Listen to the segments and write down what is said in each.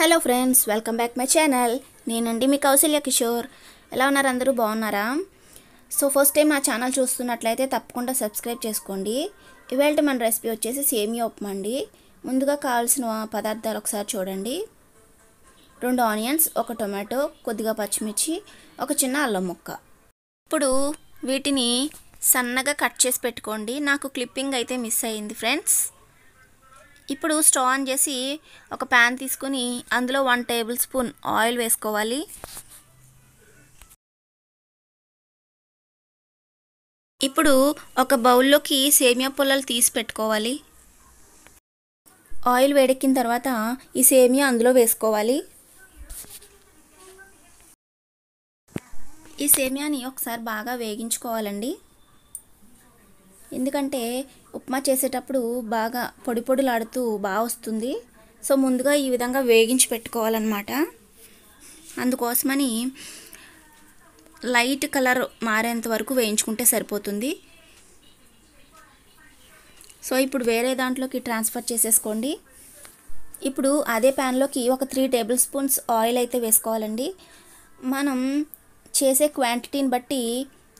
hello friends welcome back my channel నేనండి మీ కౌశల్య కిషోర్ ఎలా ఉన్నారు అందరూ బాగున్నారా సో ఫస్ట్ టైం మా ఛానల్ చూస్తున్నట్లయితే తప్పకుండా సబ్స్క్రైబ్ చేసుకోండి ఇవాళ మన రెసిపీ వచ్చేసి సేమియా ఉప్మా అండి ముందుగా కావాల్సిన పదార్థాలు ఒకసారి చూడండి రెండు ఆనియన్స్ ఒక టొమాటో కొద్దిగా పచ్చిమిర్చి ఒక చిన్న అల్లం ముక్క ఇప్పుడు వీటిని సన్నగా కట్ చేసి పెట్టుకోండి నాకు క్లిప్పింగ్ అయితే మిస్ అయ్యింది ఫ్రెండ్స్ ఇప్పుడు స్టవ్ ఆన్ చేసి ఒక ప్యాన్ తీసుకుని అందులో వన్ టేబుల్ స్పూన్ ఆయిల్ వేసుకోవాలి ఇప్పుడు ఒక బౌల్లోకి సేమియా పుల్లలు తీసి పెట్టుకోవాలి ఆయిల్ వేడెక్కిన తర్వాత ఈ సేమియా అందులో వేసుకోవాలి ఈ సేమియాని ఒకసారి బాగా వేగించుకోవాలండి ఎందుకంటే ఉప్మా చేసేటప్పుడు బాగా పొడి పొడిలాడుతూ బాగా వస్తుంది సో ముందుగా ఈ విధంగా వేగించి పెట్టుకోవాలన్నమాట అందుకోసమని లైట్ కలర్ మారేంత వరకు వేయించుకుంటే సరిపోతుంది సో ఇప్పుడు వేరే దాంట్లోకి ట్రాన్స్ఫర్ చేసేసుకోండి ఇప్పుడు అదే ప్యాన్లోకి ఒక త్రీ టేబుల్ స్పూన్స్ ఆయిల్ అయితే వేసుకోవాలండి మనం చేసే క్వాంటిటీని బట్టి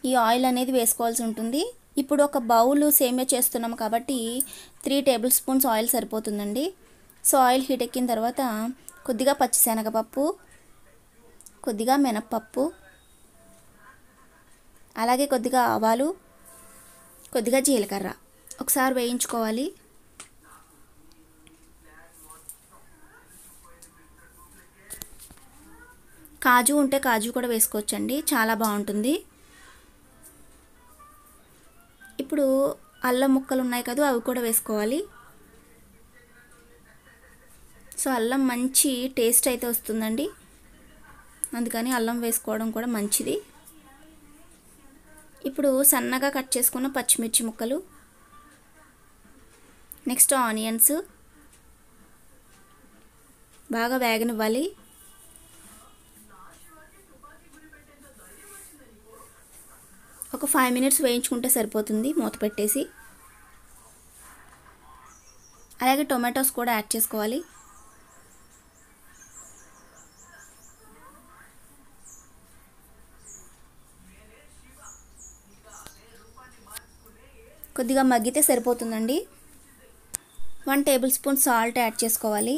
ఈ ఆయిల్ అనేది వేసుకోవాల్సి ఉంటుంది ఇప్పుడు ఒక బౌల్ సేమే చేస్తున్నాం కాబట్టి త్రీ టేబుల్ స్పూన్స్ ఆయిల్ సరిపోతుందండి సో ఆయిల్ హీట్ ఎక్కిన తర్వాత కొద్దిగా పచ్చిశనగపప్పు కొద్దిగా మినప్పప్పు అలాగే కొద్దిగా ఆవాలు కొద్దిగా జీలకర్ర ఒకసారి వేయించుకోవాలి కాజు ఉంటే కాజు కూడా వేసుకోవచ్చండి చాలా బాగుంటుంది ఇప్పుడు అల్లం ముక్కలు ఉన్నాయి కదా అవి కూడా వేసుకోవాలి సో అల్లం మంచి టేస్ట్ అయితే వస్తుందండి అందుకని అల్లం వేసుకోవడం కూడా మంచిది ఇప్పుడు సన్నగా కట్ చేసుకున్న పచ్చిమిర్చి ముక్కలు నెక్స్ట్ ఆనియన్స్ బాగా వేగనివ్వాలి ఒక ఫైవ్ మినిట్స్ వేయించుకుంటే సరిపోతుంది మూత పెట్టేసి అలాగే టొమాటోస్ కూడా యాడ్ చేసుకోవాలి కొద్దిగా మగ్గితే సరిపోతుందండి one tablespoon salt add చేసుకోవాలి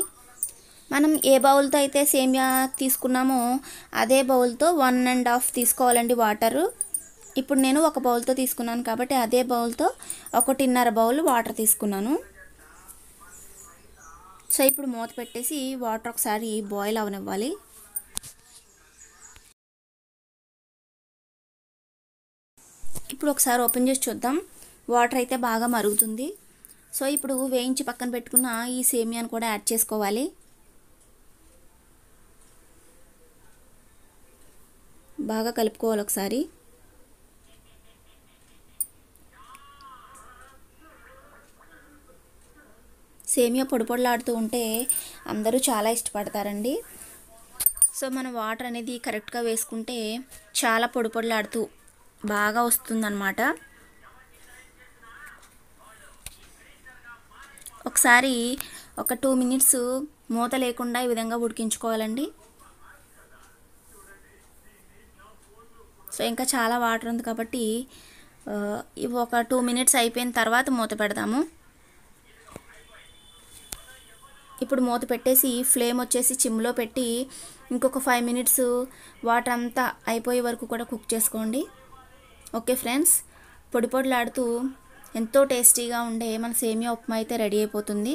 మనం ఏ బౌల్తో అయితే సేమియా తీసుకున్నామో అదే బౌల్తో వన్ అండ్ హాఫ్ తీసుకోవాలండి వాటరు ఇప్పుడు నేను ఒక బౌల్తో తీసుకున్నాను కాబట్టి అదే బౌల్తో ఒకటిన్నర బౌల్ వాటర్ తీసుకున్నాను సో ఇప్పుడు మూత పెట్టేసి వాటర్ ఒకసారి బాయిల్ అవనివ్వాలి ఇప్పుడు ఒకసారి ఓపెన్ చేసి చూద్దాం వాటర్ అయితే బాగా మరుగుతుంది సో ఇప్పుడు వేయించి పక్కన పెట్టుకున్న ఈ సేమియాను కూడా యాడ్ చేసుకోవాలి బాగా కలుపుకోవాలి ఒకసారి సేమియా పొడిపొడలాడుతూ ఉంటే అందరూ చాలా ఇష్టపడతారండి సో మనం వాటర్ అనేది కరెక్ట్గా వేసుకుంటే చాలా పొడిపొడలాడుతూ బాగా వస్తుందన్నమాట ఒకసారి ఒక టూ మినిట్స్ మూత లేకుండా ఈ విధంగా ఉడికించుకోవాలండి సో ఇంకా చాలా వాటర్ ఉంది కాబట్టి ఒక టూ మినిట్స్ అయిపోయిన తర్వాత మూత పెడదాము ఇప్పుడు మూత పెట్టేసి ఫ్లేమ్ వచ్చేసి చిమ్లో పెట్టి ఇంకొక ఫైవ్ మినిట్స్ వాటర్ అంతా అయిపోయే వరకు కూడా కుక్ చేసుకోండి ఓకే ఫ్రెండ్స్ పొడి పొడిలాడుతూ ఎంతో టేస్టీగా ఉండే మన సేమియా ఉప్మా అయితే రెడీ అయిపోతుంది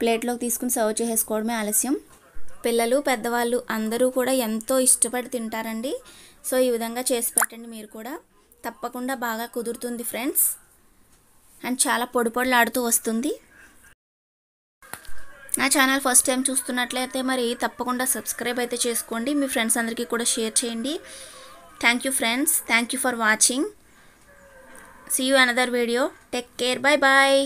ప్లేట్లోకి తీసుకుని సర్వ్ చేసేసుకోవడమే ఆలస్యం పిల్లలు పెద్దవాళ్ళు అందరూ కూడా ఎంతో ఇష్టపడి తింటారండి సో ఈ విధంగా చేసి పెట్టండి మీరు కూడా తప్పకుండా బాగా కుదురుతుంది ఫ్రెండ్స్ అండ్ చాలా పొడి పొడిలాడుతూ వస్తుంది నా ఛానల్ ఫస్ట్ టైం చూస్తున్నట్లయితే మరి తప్పకుండా సబ్స్క్రైబ్ అయితే చేసుకోండి మీ ఫ్రెండ్స్ అందరికీ కూడా షేర్ చేయండి thank you friends thank you for watching see you another video take care bye bye